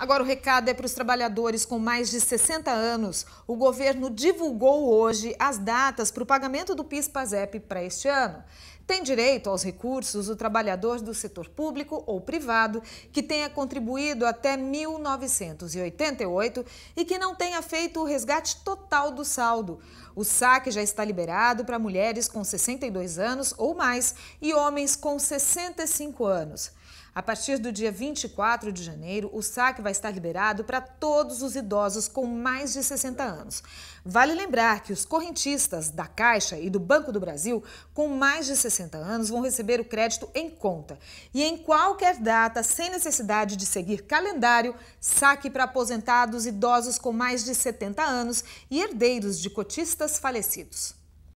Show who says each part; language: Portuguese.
Speaker 1: Agora o recado é para os trabalhadores com mais de 60 anos. O governo divulgou hoje as datas para o pagamento do PIS/PASEP para este ano. Tem direito aos recursos o trabalhador do setor público ou privado que tenha contribuído até 1988 e que não tenha feito o resgate total do saldo. O saque já está liberado para mulheres com 62 anos ou mais e homens com 65 anos. A partir do dia 24 de janeiro, o saque vai estar liberado para todos os idosos com mais de 60 anos. Vale lembrar que os correntistas da Caixa e do Banco do Brasil com mais de 60 anos vão receber o crédito em conta. E em qualquer data, sem necessidade de seguir calendário, saque para aposentados, idosos com mais de 70 anos e herdeiros de cotistas falecidos.